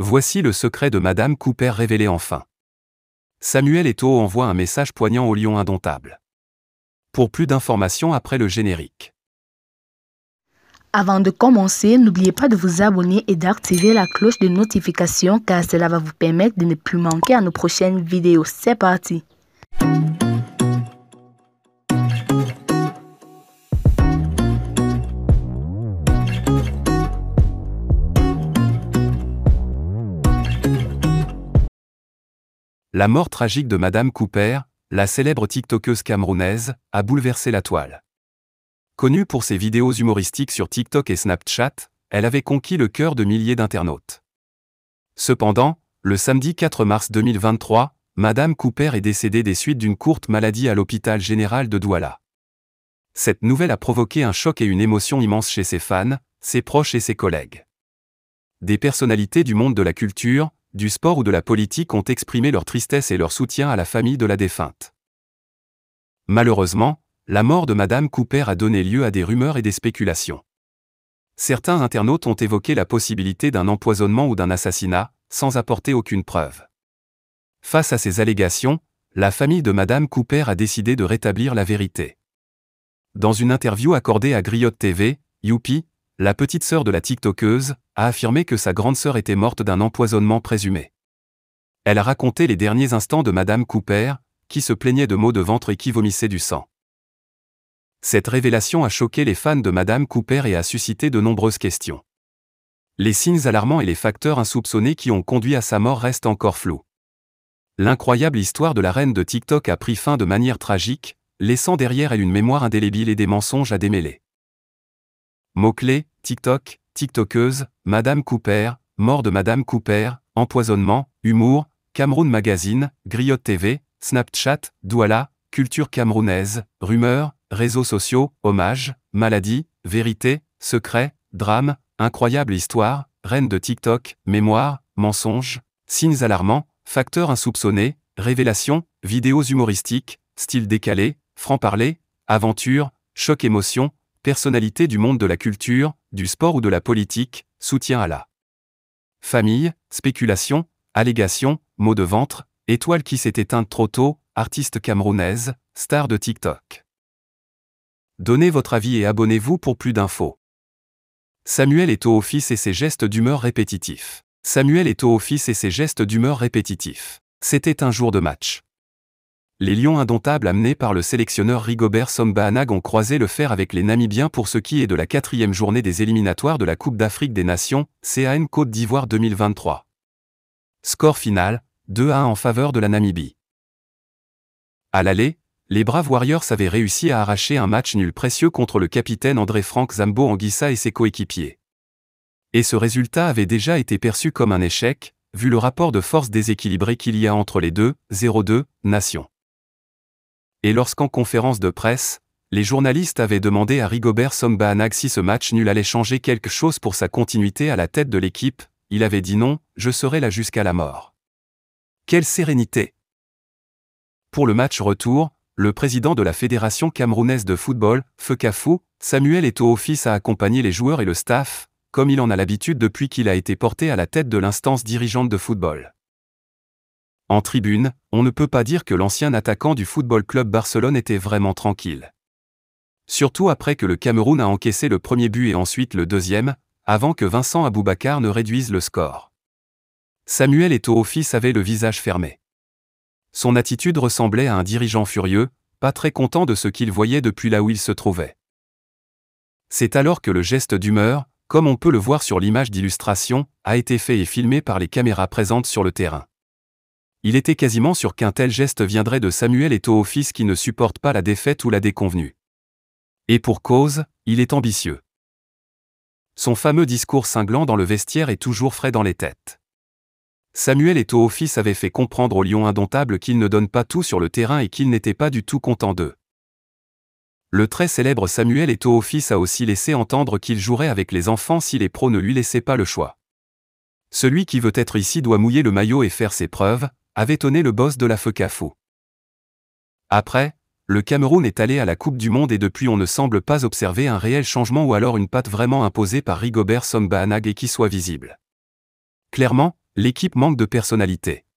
Voici le secret de Madame Cooper révélé enfin. Samuel Eto'o envoie un message poignant au lion indomptable. Pour plus d'informations après le générique. Avant de commencer, n'oubliez pas de vous abonner et d'activer la cloche de notification car cela va vous permettre de ne plus manquer à nos prochaines vidéos. C'est parti La mort tragique de Madame Cooper, la célèbre TikTokeuse camerounaise, a bouleversé la toile. Connue pour ses vidéos humoristiques sur TikTok et Snapchat, elle avait conquis le cœur de milliers d'internautes. Cependant, le samedi 4 mars 2023, Madame Cooper est décédée des suites d'une courte maladie à l'hôpital général de Douala. Cette nouvelle a provoqué un choc et une émotion immense chez ses fans, ses proches et ses collègues. Des personnalités du monde de la culture, du sport ou de la politique ont exprimé leur tristesse et leur soutien à la famille de la défunte. Malheureusement, la mort de Madame Cooper a donné lieu à des rumeurs et des spéculations. Certains internautes ont évoqué la possibilité d'un empoisonnement ou d'un assassinat, sans apporter aucune preuve. Face à ces allégations, la famille de Madame Cooper a décidé de rétablir la vérité. Dans une interview accordée à Griotte TV, Youpi, la petite sœur de la TikTokeuse, a affirmé que sa grande sœur était morte d'un empoisonnement présumé. Elle a raconté les derniers instants de Madame Cooper, qui se plaignait de maux de ventre et qui vomissait du sang. Cette révélation a choqué les fans de Madame Cooper et a suscité de nombreuses questions. Les signes alarmants et les facteurs insoupçonnés qui ont conduit à sa mort restent encore flous. L'incroyable histoire de la reine de TikTok a pris fin de manière tragique, laissant derrière elle une mémoire indélébile et des mensonges à démêler. Mots-clés, TikTok, TikTokeuse, Madame Cooper, mort de Madame Cooper, empoisonnement, humour, Cameroun Magazine, Griot TV, Snapchat, Douala, culture camerounaise, rumeurs, réseaux sociaux, hommage, maladie, vérité, secret, drame, incroyable histoire, reine de TikTok, mémoire, mensonge, signes alarmants, facteurs insoupçonnés, révélations, vidéos humoristiques, style décalé, franc-parler, aventure, choc émotion, Personnalité du monde de la culture, du sport ou de la politique, soutien à la famille, spéculation, allégation, maux de ventre, étoile qui s'est éteinte trop tôt, artiste camerounaise, star de TikTok. Donnez votre avis et abonnez-vous pour plus d'infos. Samuel est au office et ses gestes d'humeur répétitifs. Samuel est au office et ses gestes d'humeur répétitifs. C'était un jour de match. Les lions indomptables amenés par le sélectionneur Rigobert Sombaanag ont croisé le fer avec les Namibiens pour ce qui est de la quatrième journée des éliminatoires de la Coupe d'Afrique des Nations, CAN Côte d'Ivoire 2023. Score final, 2 1 en faveur de la Namibie. À l'aller, les braves Warriors avaient réussi à arracher un match nul précieux contre le capitaine André-Franck Zambo Anguissa et ses coéquipiers. Et ce résultat avait déjà été perçu comme un échec, vu le rapport de force déséquilibré qu'il y a entre les deux, 0-2, nations et lorsqu'en conférence de presse, les journalistes avaient demandé à Rigobert Sombaanag si ce match nul allait changer quelque chose pour sa continuité à la tête de l'équipe, il avait dit non, je serai là jusqu'à la mort. Quelle sérénité Pour le match retour, le président de la Fédération camerounaise de football, Kafou Samuel est au office à accompagner les joueurs et le staff, comme il en a l'habitude depuis qu'il a été porté à la tête de l'instance dirigeante de football. En tribune, on ne peut pas dire que l'ancien attaquant du Football Club Barcelone était vraiment tranquille. Surtout après que le Cameroun a encaissé le premier but et ensuite le deuxième, avant que Vincent Aboubakar ne réduise le score. Samuel et fils avait le visage fermé. Son attitude ressemblait à un dirigeant furieux, pas très content de ce qu'il voyait depuis là où il se trouvait. C'est alors que le geste d'humeur, comme on peut le voir sur l'image d'illustration, a été fait et filmé par les caméras présentes sur le terrain il était quasiment sûr qu'un tel geste viendrait de Samuel eto Office, qui ne supporte pas la défaite ou la déconvenue. Et pour cause, il est ambitieux. Son fameux discours cinglant dans le vestiaire est toujours frais dans les têtes. Samuel eto Office avait fait comprendre aux lions indomptables qu'ils ne donnent pas tout sur le terrain et qu'ils n'étaient pas du tout contents d'eux. Le très célèbre Samuel eto Office a aussi laissé entendre qu'il jouerait avec les enfants si les pros ne lui laissaient pas le choix. Celui qui veut être ici doit mouiller le maillot et faire ses preuves, avait tonné le boss de la Cafou. Après, le Cameroun est allé à la Coupe du Monde et depuis on ne semble pas observer un réel changement ou alors une patte vraiment imposée par Rigobert Somba et qui soit visible. Clairement, l'équipe manque de personnalité.